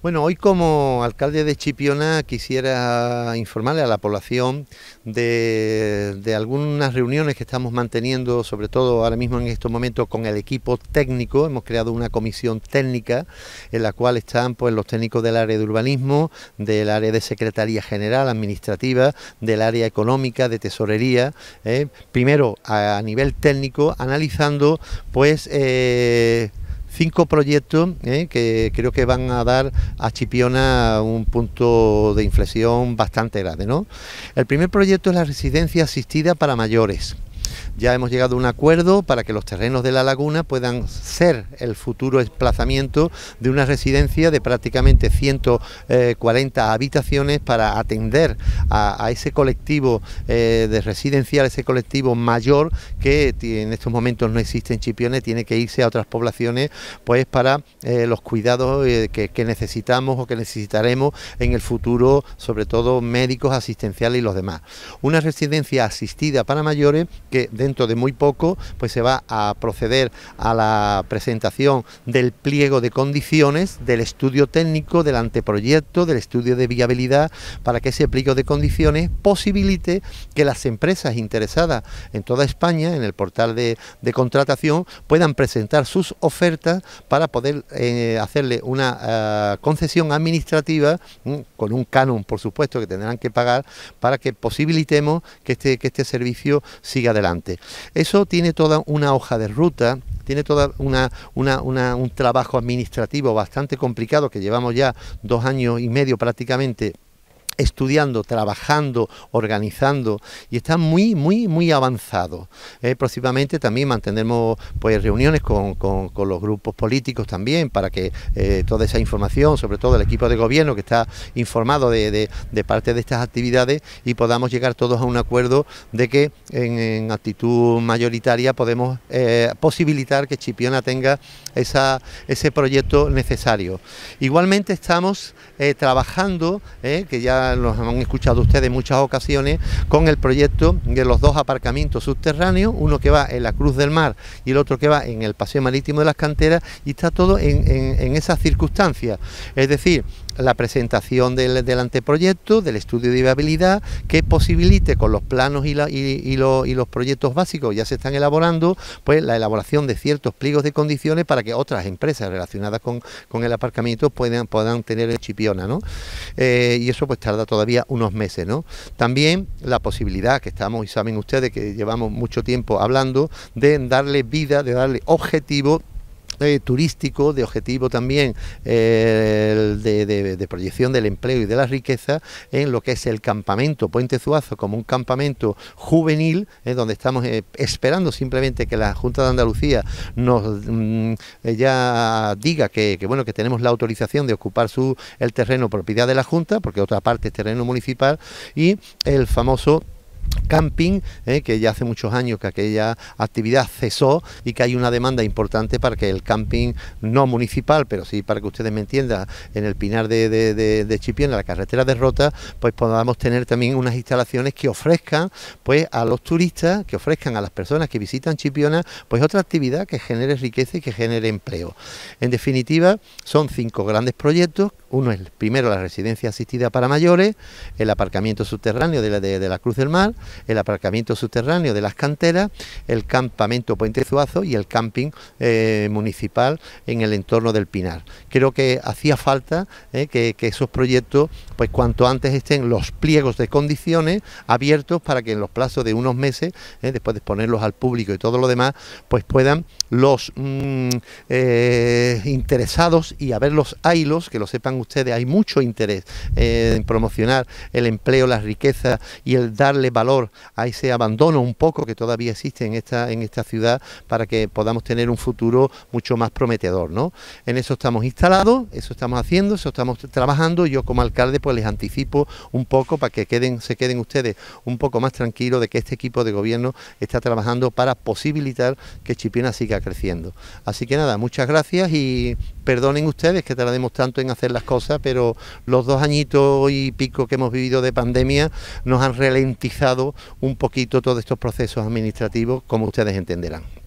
Bueno, hoy como alcalde de Chipiona quisiera informarle a la población de, algunas reuniones que estamos manteniendo, sobre todo ahora mismo en estos momentos con el equipo técnico. Hemos creado una comisión técnica en la cual están pues, los técnicos del área de urbanismo, del área de Secretaría General Administrativa, del área económica, de tesorería. Eh. primero a, nivel técnico, analizando pues eh, cinco proyectos eh, que creo que van a dar a Chipiona un punto de inflexión bastante grande. ¿no? El primer proyecto es la residencia asistida para mayores. Ya hemos llegado a un acuerdo para que los terrenos de la laguna puedan ser el futuro desplazamiento de una residencia de prácticamente 140 eh, habitaciones para atender a, ese colectivo eh, de residencial, ese colectivo mayor que en estos momentos no existe en Chipiones, tiene que irse a otras poblaciones pues para eh, los cuidados que, necesitamos o que necesitaremos en el futuro, sobre todo médicos, asistenciales y los demás. Una residencia asistida para mayores que dentro de muy poco pues se va a proceder a la presentación del pliego de condiciones, del estudio técnico, del anteproyecto, del estudio de viabilidad, para que ese pliego de condiciones posibilite que las empresas interesadas en toda España, en el portal de, contratación, puedan presentar sus ofertas para poder eh, hacerle una eh, concesión administrativa mm, con un canon, por supuesto, que tendrán que pagar para que posibilitemos que este, que este servicio siga adelante. Eso tiene toda una hoja de ruta, tiene toda una, un trabajo administrativo bastante complicado que llevamos ya dos años y medio prácticamente estudiando, trabajando, organizando y está muy, muy, muy avanzado... Eh, próximamente también mantendremos pues reuniones con, los grupos políticos también para que eh, toda esa información, sobre todo el equipo de gobierno que está informado de, de, parte de estas actividades y podamos llegar todos a un acuerdo de que en, actitud mayoritaria podemos eh, posibilitar que Chipiona tenga esa, ese proyecto necesario. Igualmente estamos trabajando, que ya nos han escuchado ustedes en muchas ocasiones, con el proyecto de los dos aparcamientos subterráneos, uno que va en la Cruz del Mar y el otro que va en el Paseo Marítimo de las Canteras, y está todo en, esas circunstancias. Es decir, la presentación del, anteproyecto, del estudio de viabilidad, que posibilite con los planos y, los proyectos básicos ya se están elaborando, pues la elaboración de ciertos pliegos de condiciones para que otras empresas relacionadas con, el aparcamiento puedan, tener el chipiona, ¿no? Eh, y eso pues tarda todavía unos meses. ¿no? También la posibilidad que estamos, y saben ustedes que llevamos mucho tiempo hablando, de darle vida, de darle objetivo eh, turístico, de objetivo también eh, de, proyección del empleo y de la riqueza, en lo que es el campamento Puente Zuazo, como un campamento juvenil, eh, donde estamos esperando simplemente que la Junta de Andalucía nos mm, diga que, bueno que tenemos la autorización de ocupar su, el terreno propiedad de la Junta, porque otra parte es terreno municipal, y el famoso camping, eh, que ya hace muchos años que aquella actividad cesó y que hay una demanda importante para que el camping no municipal, pero sí para que ustedes me entiendan, en el Pinar de, Chipiona, la carretera de Rota, pues podamos tener también unas instalaciones que ofrezcan pues a los turistas, que ofrezcan a las personas que visitan Chipiona, pues otra actividad que genere riqueza y que genere empleo. En definitiva, son cinco grandes proyectos uno es primero la residencia asistida para mayores, el aparcamiento subterráneo de la, de, la, Cruz del Mar, el aparcamiento subterráneo de las canteras, el campamento Puente Zuazo y el camping eh, municipal en el entorno del Pinar. Creo que hacía falta eh, que, esos proyectos, pues cuanto antes estén los pliegos de condiciones abiertos para que en los plazos de unos meses, eh, después de exponerlos al público y todo lo demás, pues puedan los mm, interesados y a ver los ailos, que lo sepan ustedes, hay mucho interés eh, en promocionar el empleo, las riquezas y el darle valor a ese abandono un poco que todavía existe en esta, en esta ciudad para que podamos tener un futuro mucho más prometedor. ¿no? En eso estamos instalados, eso estamos haciendo, eso estamos trabajando. Yo como alcalde pues les anticipo un poco para que queden, se queden ustedes un poco más tranquilos de que este equipo de gobierno está trabajando para posibilitar que Chipina siga creciendo. Así que nada, muchas gracias y perdonen ustedes que tardemos tanto en hacer las cosas, pero los dos añitos y pico que hemos vivido de pandemia nos han ralentizado un poquito todos estos procesos administrativos, como ustedes entenderán.